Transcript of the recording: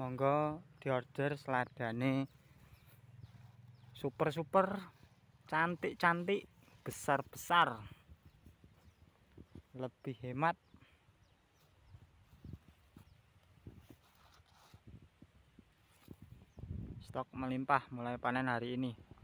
monggo diorder seladane super-super cantik-cantik besar-besar lebih hemat stok melimpah mulai panen hari ini